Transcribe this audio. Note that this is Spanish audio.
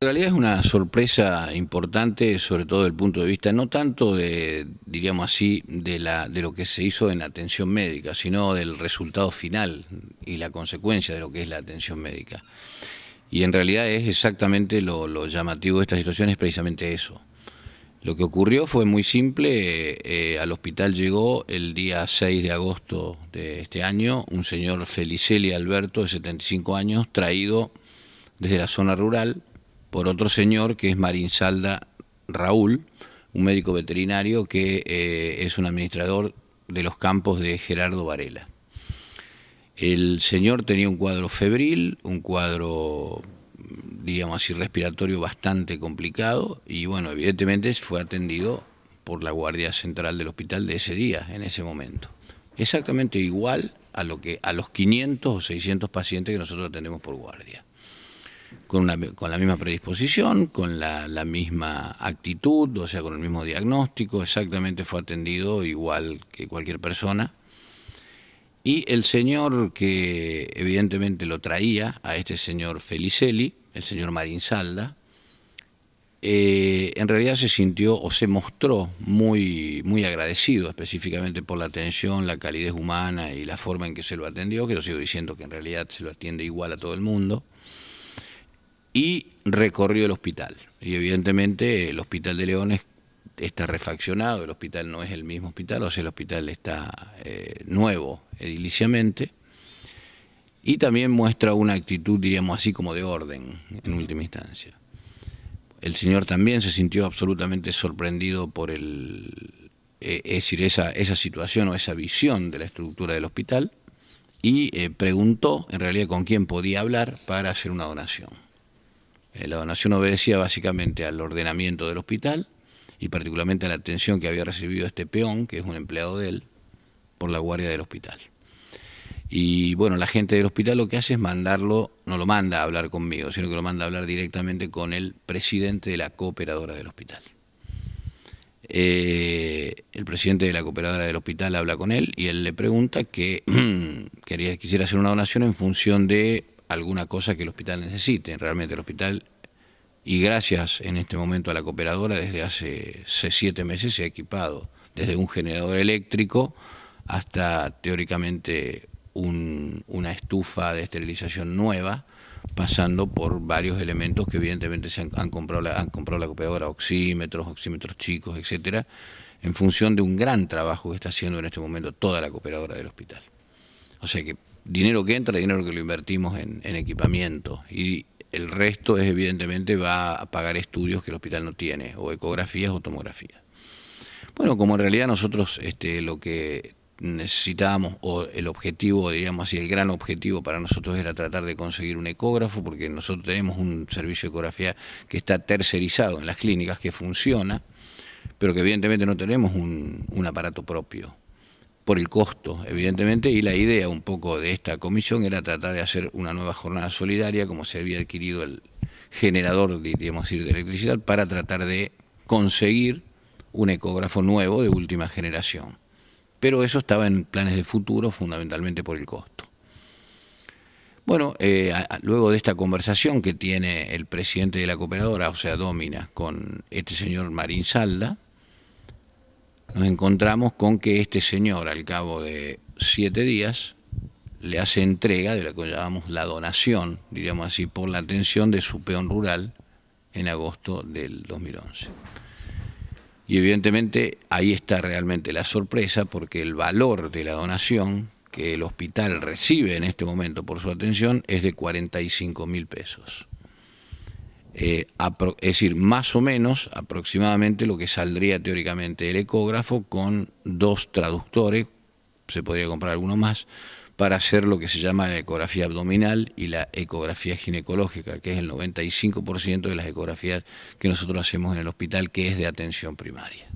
En realidad es una sorpresa importante, sobre todo desde el punto de vista, no tanto de, diríamos así, de, la, de lo que se hizo en atención médica, sino del resultado final y la consecuencia de lo que es la atención médica. Y en realidad es exactamente lo, llamativo de esta situación, es precisamente eso. Lo que ocurrió fue muy simple, eh, al hospital llegó el día 6 de agosto de este año un señor Feliceli Alberto, de 75 años, traído desde la zona rural, por otro señor que es Marín Salda Raúl, un médico veterinario que eh, es un administrador de los campos de Gerardo Varela. El señor tenía un cuadro febril, un cuadro, digamos así, respiratorio bastante complicado y bueno, evidentemente fue atendido por la Guardia Central del Hospital de ese día, en ese momento. Exactamente igual a, lo que, a los 500 o 600 pacientes que nosotros tenemos por guardia con, la misma predisposición, con la, misma actitud, o sea, con el mismo diagnóstico, exactamente fue atendido igual que cualquier persona. Y el señor que evidentemente lo traía, a este señor Felicelli, el señor Marinsalda, eh, en realidad se sintió o se mostró muy, muy agradecido específicamente por la atención, la calidez humana y la forma en que se lo atendió, que lo sigo diciendo que en realidad se lo atiende igual a todo el mundo y recorrió el hospital. Y evidentemente el hospital de Leones está refaccionado, el hospital no es el mismo hospital, o sea, el hospital está eh, nuevo ediliciamente. Y también muestra una actitud, diríamos así, como de orden, en última instancia. El señor también se sintió absolutamente sorprendido por el, eh, decir, esa, esa situación o esa visión de la estructura del hospital y eh, preguntó en realidad con quién podía hablar para hacer una donación. Eh, la donación obedecía básicamente al ordenamiento del hospital y particularmente a la atención que había recibido este peón, que es un empleado de él, por la guardia del hospital. Y bueno, la gente del hospital lo que hace es mandarlo, no lo manda a hablar conmigo, sino que lo manda a hablar directamente con el presidente de la cooperadora del hospital. Eh, el presidente de la cooperadora del hospital habla con él y él le pregunta que quería, quisiera hacer una donación en función de alguna cosa que el hospital necesite. Realmente el hospital, y gracias en este momento a la cooperadora, desde hace siete meses se ha equipado desde un generador eléctrico hasta teóricamente una estufa de esterilización nueva, pasando por varios elementos que evidentemente se han, comprado, la, han comprado la cooperadora, oxímetros, oxímetros chicos, etcétera, en función de un gran trabajo que está haciendo en este momento toda la cooperadora del hospital. O sea que dinero que entra, dinero que lo invertimos en, equipamiento. Y el resto es evidentemente va a pagar estudios que el hospital no tiene, o ecografías o tomografías. Bueno, como en realidad nosotros este, lo que necesitábamos, o el objetivo, digamos así, el gran objetivo para nosotros era tratar de conseguir un ecógrafo, porque nosotros tenemos un servicio de ecografía que está tercerizado en las clínicas, que funciona, pero que evidentemente no tenemos un aparato propio por el costo, evidentemente, y la idea un poco de esta comisión era tratar de hacer una nueva jornada solidaria, como se había adquirido el generador, diríamos de electricidad, para tratar de conseguir un ecógrafo nuevo de última generación. Pero eso estaba en planes de futuro, fundamentalmente por el costo. Bueno, eh, luego de esta conversación que tiene el presidente de la cooperadora, o sea, Domina, con este señor Marín Salda, nos encontramos con que este señor, al cabo de siete días, le hace entrega de lo que llamamos la donación, diríamos así, por la atención de su peón rural en agosto del 2011. Y evidentemente ahí está realmente la sorpresa porque el valor de la donación que el hospital recibe en este momento por su atención es de 45 mil pesos. Eh, es decir, más o menos aproximadamente lo que saldría teóricamente el ecógrafo con dos traductores, se podría comprar alguno más, para hacer lo que se llama la ecografía abdominal y la ecografía ginecológica, que es el 95% de las ecografías que nosotros hacemos en el hospital, que es de atención primaria.